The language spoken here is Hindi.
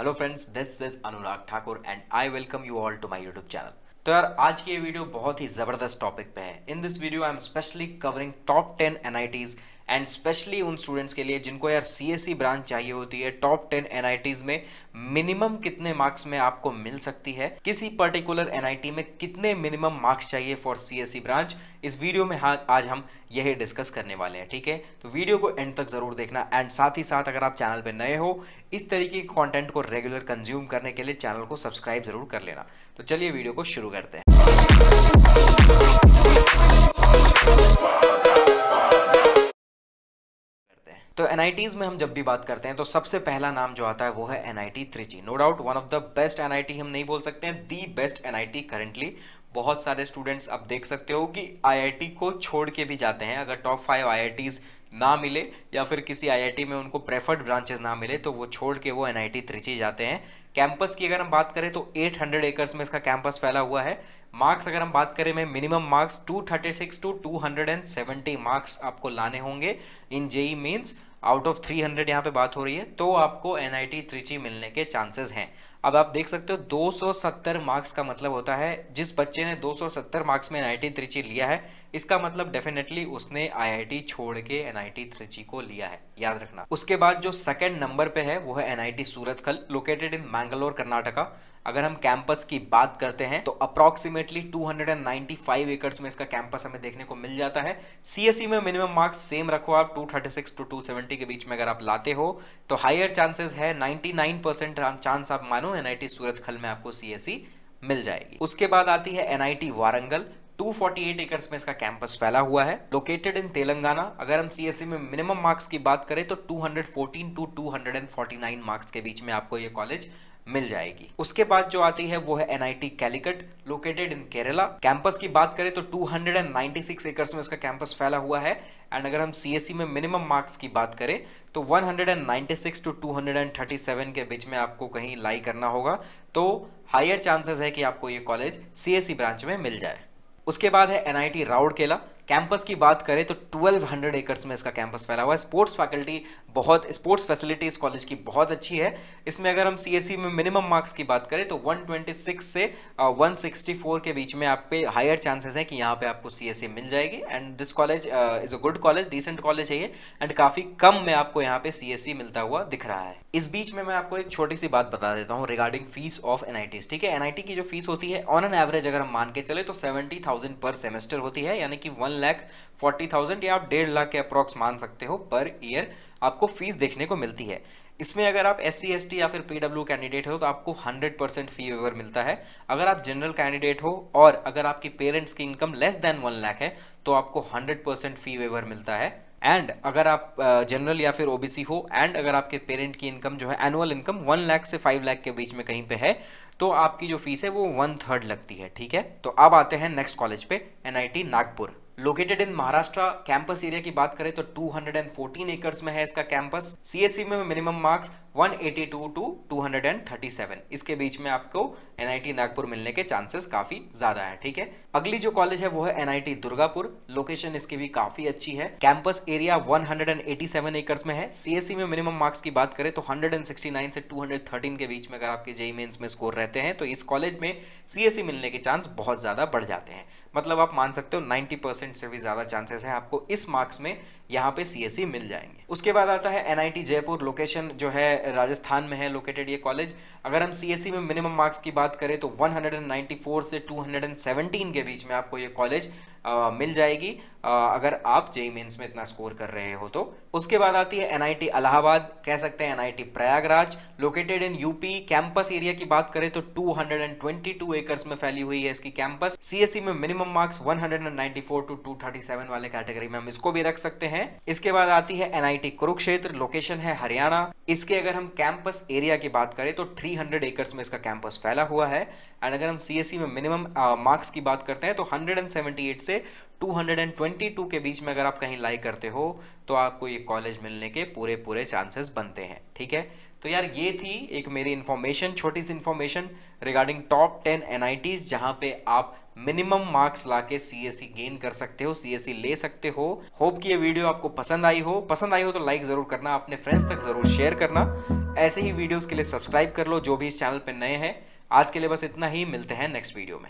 hello friends this is Anurag Thakur and I welcome you all to my YouTube channel तो यार आज की ये वीडियो बहुत ही ज़बरदस्त टॉपिक पे है in this video I am specially covering top ten N and specially उन स्टूडेंट्स के लिए जिनको यार सी ब्रांच e चाहिए होती है टॉप टेन एन में मिनिमम कितने मार्क्स में आपको मिल सकती है किसी पर्टिकुलर एन में कितने मिनिमम मार्क्स चाहिए फॉर सी ब्रांच इस वीडियो में हाँ आज हम यही डिस्कस करने वाले हैं ठीक है तो वीडियो को एंड तक जरूर देखना एंड साथ ही साथ अगर आप चैनल पर नए हो इस तरीके के कॉन्टेंट को रेगुलर कंज्यूम करने के लिए चैनल को सब्सक्राइब जरूर कर लेना तो चलिए वीडियो को शुरू करते हैं तो एन में हम जब भी बात करते हैं तो सबसे पहला नाम जो आता है वो है N I T no doubt one of the best N हम नहीं बोल सकते हैं दी बेस्ट एन करंटली बहुत सारे स्टूडेंट्स आप देख सकते हो कि आई को छोड़ के भी जाते हैं अगर टॉप फाइव आई ना मिले या फिर किसी आईआईटी में उनको प्रेफर्ड ब्रांचेस ना मिले तो वो छोड़ के वो एन आई त्रिची जाते हैं कैंपस की अगर हम बात करें तो 800 एकर्स में इसका कैंपस फैला हुआ है मार्क्स अगर हम बात करें मैं मिनिमम मार्क्स 236 टू 270 मार्क्स आपको लाने होंगे in JEE Mains out of 300 hundred यहाँ पर बात हो रही है तो आपको एन आई टी त्रिची मिलने के चांसेस हैं अब आप देख सकते हो 270 मार्क्स का मतलब होता है जिस बच्चे ने 270 मार्क्स में एन आई टी त्रिची लिया है इसका मतलब डेफिनेटली उसने आई आई टी छोड़ के एन आई टी त्रिची को लिया है याद रखना उसके बाद जो सेकेंड नंबर पे है वो है एन आई टी सूरत खल लोकेटेड इन मैंगलोर कर्नाटका अगर हम कैंपस की बात करते हैं तो अप्रॉक्सीमेटली 295 हंड्रेड में इसका कैंपस हमें देखने को मिल जाता है सीएससी e में मिनिमम मार्क्स सेम रखो आप 236 टू 270 के बीच में अगर आप लाते हो तो हायर चांसेस है 99 परसेंट चांस आप मानो एनआईटी सूरतखल में आपको सीएससी e मिल जाएगी उसके बाद आती है एनआईटी वारंगल 248 एकर्स में इसका कैंपस फैला हुआ है लोकेटेड इन तेलंगाना अगर हम सीएससी e में मिनिमम मार्क्स की बात करें तो 214 टू 249 मार्क्स के बीच में आपको ये कॉलेज मिल जाएगी उसके बाद जो आती है वो है NIT Calicut located in Kerala campus की बात करें तो 296 एकर्स में इसका कैंपस फैला हुआ है एंड अगर हम सीएससी e में मिनिमम मार्क्स की बात करें तो 196 टू 237 के बीच में आपको कहीं लाई करना होगा तो हायर चांसेस है कि आपको ये कॉलेज सीएससी ब्रांच में मिल जाए उसके बाद है एनआईटी राउरकेला कैंपस की बात करें तो 1200 एकर्स में इसका कैंपस फैला हुआ है स्पोर्ट्स फैकल्टी बहुत स्पोर्ट्स फैसिलिटी इस कॉलेज की बहुत अच्छी है इसमें अगर हम सी e में मिनिमम मार्क्स की बात करें तो 126 से 164 के बीच में आप पे हायर चांसेस हैं कि यहाँ पे आपको सी e मिल जाएगी and this college is a good college decent college है ये एंड काफ़ी कम में आपको यहाँ पे सी e मिलता हुआ दिख रहा है इस बीच में मैं आपको एक छोटी सी बात बता देता हूँ रिगार्डिंग फीस ऑफ एन ठीक है एन की जो फीस होती है ऑन एन एवरेज अगर हम मान के चले तो सेवेंटी पर सेमेस्टर होती है यानी कि वन लैख फोर्टी थाउजेंड या आप डेढ़ लाख के अप्रॉक्स मान सकते हो पर ईयर आपको फीस देखने को मिलती है इसमें अगर आप एस सी या फिर पी कैंडिडेट हो तो आपको 100 परसेंट फी वेवर मिलता है अगर आप जनरल कैंडिडेट हो और अगर आपके पेरेंट्स की income less than one lakh है तो आपको 100 परसेंट फी वेवर मिलता है एंड अगर आप जनरल या फिर ओबीसी हो एंड अगर आपके पेरेंट की इनकम जो है एनुअल इनकम वन लाख से फाइव लाख के बीच में कहीं पे है तो आपकी जो फीस है वो वन थर्ड लगती है ठीक है तो अब आते हैं नेक्स्ट कॉलेज पे NIT Nagpur located in Maharashtra campus area की बात करें तो 214 एकर्स में है इसका कैंपस सीएससी e में मिनिमम मार्क्स 182 टू 237 इसके बीच में आपको एनआईटी नागपुर मिलने के चांसेस काफी ज्यादा है ठीक है अगली जो कॉलेज है वो है एनआईटी दुर्गापुर लोकेशन इसकी भी काफी अच्छी है कैंपस एरिया 187 एकर्स में है सीएससी e में मिनिमम मार्क्स की बात करें तो 169 से 213 के बीच में अगर आपके जेई मेन्स e e में स्कोर रहते हैं तो इस कॉलेज में सीएससी मिलने के चांस बहुत ज्यादा बढ़ जाते हैं मतलब आप मान सकते हो 90 परसेंट से भी ज्यादा चांसेस हैं आपको इस मार्क्स में यहाँ पे सी e मिल जाएंगे उसके बाद आता है एनआईटी जयपुर लोकेशन जो है राजस्थान में है लोकेटेड ये कॉलेज अगर हम सी e में मिनिमम मार्क्स की बात करें तो 194 से 217 के बीच में आपको ये कॉलेज मिल जाएगी अगर आप जेई मेन्स में इतना स्कोर कर रहे हो तो उसके बाद आती है एनआईटी अलाहाबाद कह सकते हैं NIT Prayagraj located in UP campus area की बात करें तो 222 एकर्स में फैली हुई है इसकी कैंपस सीएससी e में मिनिमम मार्क्स 194 टू 237 वाले कैटेगरी में हम इसको भी रख सकते हैं इसके बाद आती है एनआईटी कुरुक्षेत्र लोकेशन है हरियाणा इसके अगर हम कैंपस एरिया की बात करें तो थ्री एकर्स में इसका कैंपस फैला हुआ है एंड अगर हम सीएससी e में मिनिमम मार्क्स की बात करते हैं तो हंड्रेड से 220 सेवेंटी टू के बीच में अगर आप कहीं लाई करते हो तो आपको ये कॉलेज मिलने के पूरे पूरे चांसेस बनते हैं ठीक है तो यार ये थी एक मेरी इन्फॉर्मेशन छोटी सी information regarding top ten N I Ts जहाँ पे आप मिनिमम मार्क्स ला के सी गेन कर सकते हो सी e ले सकते हो होप कि ये वीडियो आपको पसंद आई हो पसंद आई हो तो लाइक ज़रूर करना अपने फ्रेंड्स तक ज़रूर शेयर करना ऐसे ही वीडियोज़ के लिए सब्सक्राइब कर लो जो भी इस चैनल पर नए हैं आज के लिए बस इतना ही मिलते हैं नेक्स्ट वीडियो में